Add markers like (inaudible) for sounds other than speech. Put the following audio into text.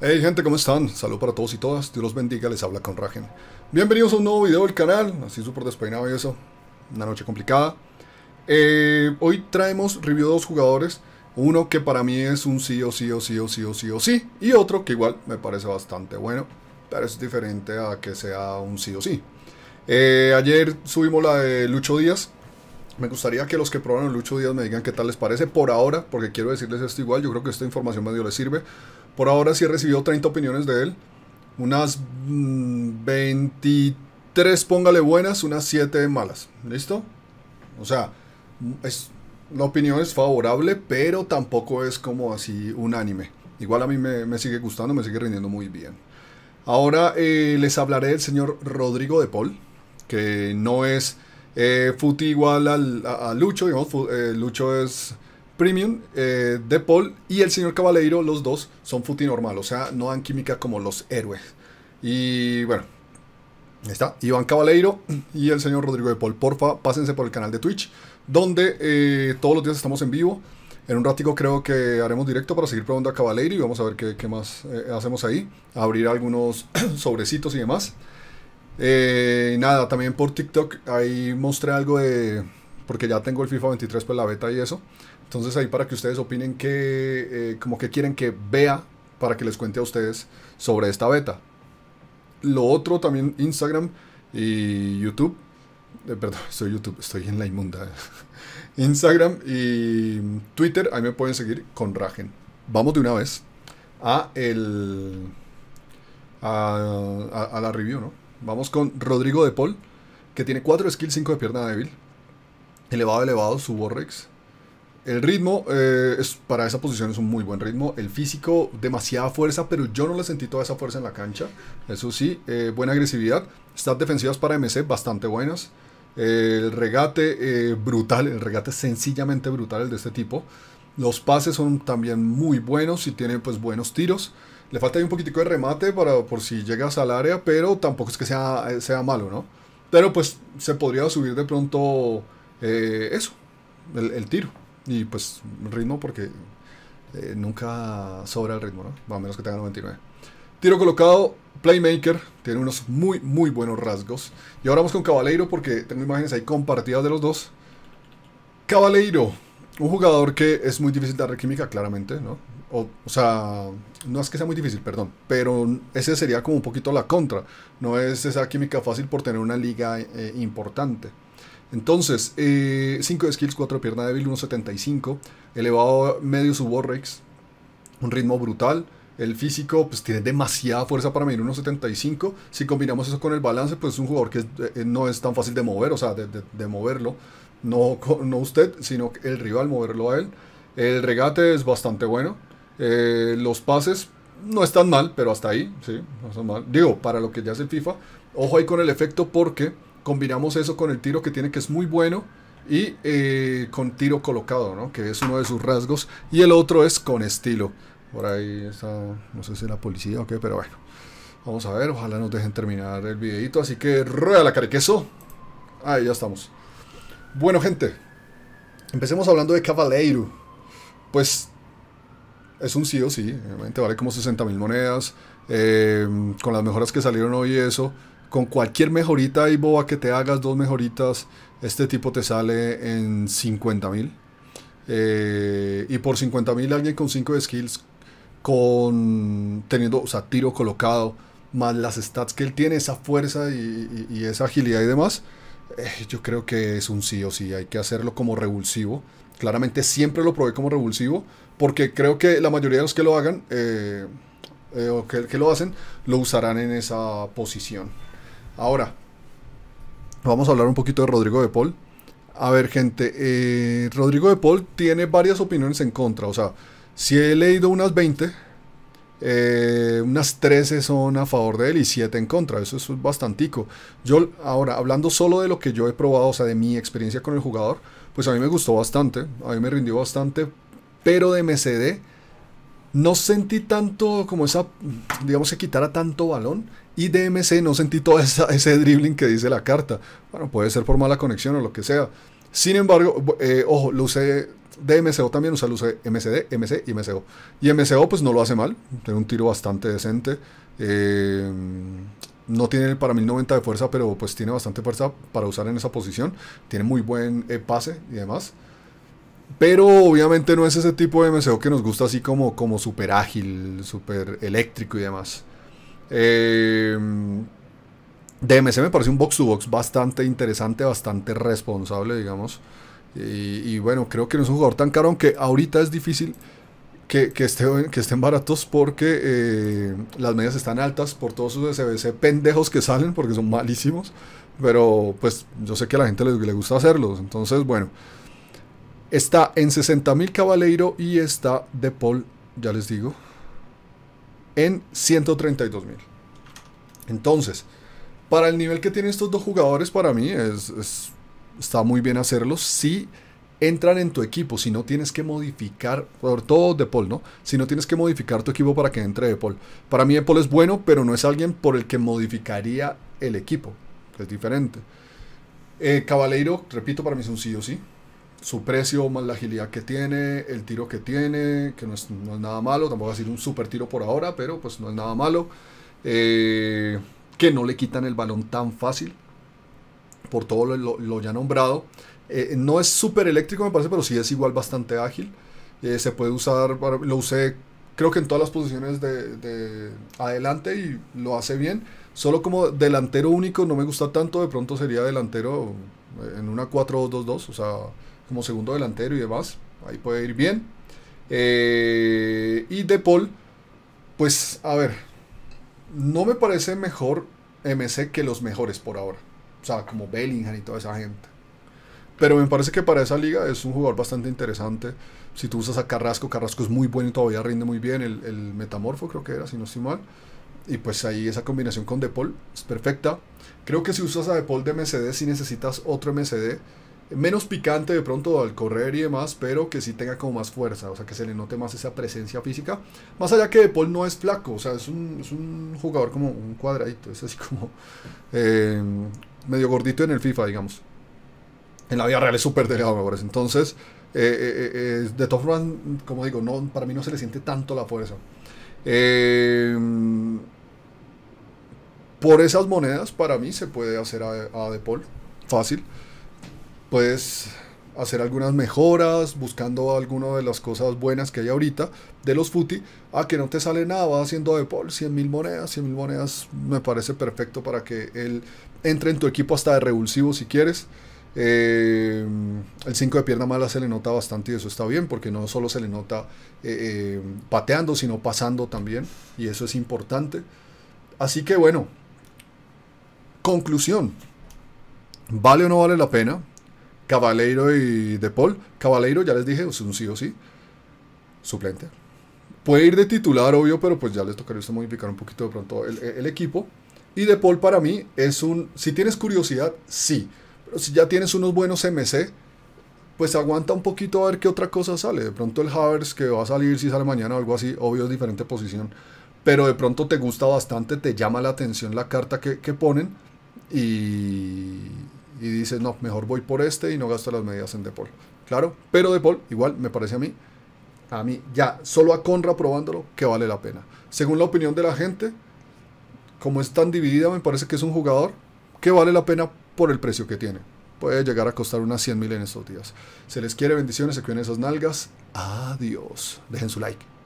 Hey gente, ¿cómo están? Salud para todos y todas, Dios los bendiga, les habla con Ragen. Bienvenidos a un nuevo video del canal, así súper despeinado y eso, una noche complicada. Eh, hoy traemos review de dos jugadores, uno que para mí es un sí o sí o sí o sí o sí o sí, y otro que igual me parece bastante bueno, pero es diferente a que sea un sí o sí. Eh, ayer subimos la de Lucho Díaz, me gustaría que los que probaron Lucho Díaz me digan qué tal les parece por ahora, porque quiero decirles esto igual, yo creo que esta información medio les sirve. Por ahora sí he recibido 30 opiniones de él. Unas 23 mm, póngale buenas, unas 7 malas. ¿Listo? O sea, es, la opinión es favorable, pero tampoco es como así unánime. Igual a mí me, sigue gustando, me sigue rindiendo muy bien. Ahora eh, les hablaré del señor Rodrigo de Paul, que no es eh, Futi igual al, a, Lucho, eh, Lucho es Premium, eh, De Paul y el señor Cabaleiro, los dos son Futi normal, o sea, no dan química como los héroes. Y bueno, ahí está Iván Cabaleiro y el señor Rodrigo De Paul. Porfa, pásense por el canal de Twitch, donde eh, todos los días estamos en vivo. En un ratico creo que haremos directo para seguir probando a Cabaleiro y vamos a ver qué, más eh, hacemos ahí. Abrir algunos (clears throat) sobrecitos y demás. nada, también por TikTok ahí mostré algo de porque ya tengo el FIFA 23, por pues, la beta y eso. Entonces ahí para que ustedes opinen que, eh, como que quieren que vea para que les cuente a ustedes sobre esta beta. Lo otro también Instagram y YouTube. Eh, perdón, (laughs) soy YouTube, estoy en la inmunda. (laughs) Instagram y Twitter, ahí me pueden seguir con Ragen. Vamos de una vez a el a, la review, ¿no? Vamos con Rodrigo de Paul, que tiene 4 skills, 5 de pierna débil elevado, elevado, su Borrex. El ritmo eh, es, para esa posición es un muy buen ritmo. El físico, demasiada fuerza, pero yo no le sentí toda esa fuerza en la cancha. Eso sí, eh, buena agresividad. Stats defensivas para MC bastante buenas. el regate eh, brutal, el regate sencillamente brutal el de este tipo. Los pases son también muy buenos y tiene pues buenos tiros. Le falta un poquitico de remate para, por si llegas al área, pero tampoco es que sea, sea malo, ¿no? Pero pues se podría subir de pronto eh, eso, el, tiro. Y pues ritmo porque eh, nunca sobra el ritmo, ¿no? A menos que tenga 99. Tiro colocado, Playmaker, tiene unos muy, muy buenos rasgos. Y ahora vamos con Cabaleiro porque tengo imágenes ahí compartidas de los dos. Cabaleiro, un jugador que es muy difícil de dar química, claramente, ¿no? O, sea, no es que sea muy difícil, perdón, pero ese sería como un poquito la contra. No es esa química fácil por tener una liga eh, importante. Entonces, 5 eh, de skills, 4 pierna débil, 1.75, elevado medio su borrex un ritmo brutal. El físico pues tiene demasiada fuerza para medir 1.75. Si combinamos eso con el balance, pues es un jugador que eh, no es tan fácil de mover, o sea, de, moverlo. No, no usted, sino el rival moverlo a él. El regate es bastante bueno. Eh, los pases no están mal, pero hasta ahí, sí, no están mal. Digo, para lo que ya es el FIFA, ojo ahí con el efecto porque combinamos eso con el tiro que tiene que es muy bueno y eh, con tiro colocado, ¿no? que es uno de sus rasgos, y el otro es con estilo. Por ahí está, no sé si la policía o qué, pero bueno. Vamos a ver, ojalá nos dejen terminar el videito, así que rueda la carequeso. Ahí ya estamos. Bueno, gente, empecemos hablando de Cavaleiro. Pues es un sí o sí, obviamente vale como 60 mil monedas. Eh, con las mejoras que salieron hoy, y eso con cualquier mejorita y boba que te hagas, dos mejoritas, este tipo te sale en 50.000. mil. Eh, y por 50 mil alguien con 5 skills, con teniendo, o sea, tiro colocado, más las stats que él tiene, esa fuerza y, esa agilidad y demás, eh, yo creo que es un sí o sí, hay que hacerlo como revulsivo. Claramente siempre lo probé como revulsivo, porque creo que la mayoría de los que lo hagan, eh, o que lo hacen, lo usarán en esa posición. Ahora, vamos a hablar un poquito de Rodrigo de Paul. A ver, gente, eh, Rodrigo de Paul tiene varias opiniones en contra. O sea, si he leído unas 20, eh, unas 13 son a favor de él y 7 en contra. Eso, es bastantico. Yo, ahora, hablando solo de lo que yo he probado, o sea, de mi experiencia con el jugador, pues a mí me gustó bastante, a mí me rindió bastante, pero de MCD no sentí tanto como esa, digamos que quitara tanto balón. Y DMC no sentí todo esa, (laughs) ese dribbling que dice la carta. Bueno, puede ser por mala conexión o lo que sea. Sin embargo, eh, ojo, lo usé DMCO también, o sea, usé MCD, MC y MCO. Y MCO pues no lo hace mal, tiene un tiro bastante decente. Eh, no tiene para 1090 de fuerza, pero pues tiene bastante fuerza para usar en esa posición. Tiene muy buen eh, pase y demás. Pero obviamente no es ese tipo de MCO que nos gusta así como, como súper ágil, súper eléctrico y demás. Eh, em, DMC e me parece un box to box bastante interesante, bastante responsable, digamos. Y, bueno, creo que no es un jugador tan caro, aunque ahorita es difícil que, esté, que estén baratos porque eh, las medias están altas por todos sus SBC pendejos que salen porque son malísimos. Pero pues yo sé que a la gente le gusta hacerlos. Entonces, bueno. Está en 60.000 Cabaleiro y está De Paul, ya les digo, en 132.000. Entonces, para el nivel que tienen estos dos jugadores, para mí es, está muy bien hacerlos si entran en tu equipo, si no tienes que modificar, sobre todo De Paul, ¿no? Si no tienes que modificar tu equipo para que entre De Paul. Para mí De Paul es bueno, pero no es alguien por el que modificaría el equipo, es diferente. Eh, Cabaleiro, repito, para mí es un sí o sí su precio más la agilidad que tiene, el tiro que tiene, que no es, nada malo, tampoco va a ser un super tiro por ahora, pero pues no es nada malo. Eh, que no le quitan el balón tan fácil, por todo lo, ya nombrado. Eh, no es súper eléctrico me parece, pero sí es igual bastante ágil. Eh, se puede usar, lo usé creo que en todas las posiciones de, de, adelante y lo hace bien. Solo como delantero único no me gusta tanto, de pronto sería delantero en una 4-2-2-2, o sea, como segundo delantero y demás. Ahí puede ir bien. Eh, y De Paul, pues a ver, no me parece mejor MC que los mejores por ahora. O sea, como Bellingham y toda esa gente. Pero me parece que para esa liga es un jugador bastante interesante. Si tú usas a Carrasco, Carrasco es muy bueno y todavía rinde muy bien. El, Metamorfo creo que era, si no estoy mal. Y pues ahí esa combinación con de Depol es perfecta. Creo que si usas a De Paul de MCD, si necesitas otro MCD, menos picante de pronto al correr y demás, pero que sí tenga como más fuerza, o sea, que se le note más esa presencia física. Más allá que De Paul no es flaco, o sea, es un, jugador como un cuadradito, es así como eh, medio gordito en el FIFA, digamos. En la vida real es súper delgado, me parece. Entonces, eh, eh, de Top Run, como digo, no, para mí no se le siente tanto la fuerza. por esas monedas, para mí se puede hacer a, a De Paul fácil puedes hacer algunas mejoras, buscando alguna de las cosas buenas que hay ahorita de los FUTI. A que no te sale nada, va haciendo de Paul 100 mil monedas. 100 mil monedas me parece perfecto para que él entre en tu equipo hasta de revulsivo si quieres. Eh, el 5 de pierna mala se le nota bastante y eso está bien porque no solo se le nota eh, eh, pateando, sino pasando también. Y eso es importante. Así que bueno, conclusión. ¿Vale o no vale la pena? caballero y De Paul. caballero ya les dije, es un sí o sí. Suplente. Puede ir de titular, obvio, pero pues ya les tocaría usted modificar un poquito de pronto el, equipo. Y De Paul para mí es un... Si tienes curiosidad, sí. Pero si ya tienes unos buenos MC, pues aguanta un poquito a ver qué otra cosa sale. De pronto el Havers que va a salir, si sale mañana o algo así, obvio es diferente posición. Pero de pronto te gusta bastante, te llama la atención la carta que ponen. Y, y dices, no, mejor voy por este y no gasto las medidas en Depol. Claro, pero De igual, me parece a mí, a mí ya, solo a Conra probándolo, que vale la pena. Según la opinión de la gente, como es tan dividida, me parece que es un jugador que vale la pena por el precio que tiene. Puede llegar a costar unas 100 mil en estos días. Se les quiere bendiciones, se cuiden esas nalgas. Adiós. Dejen su like.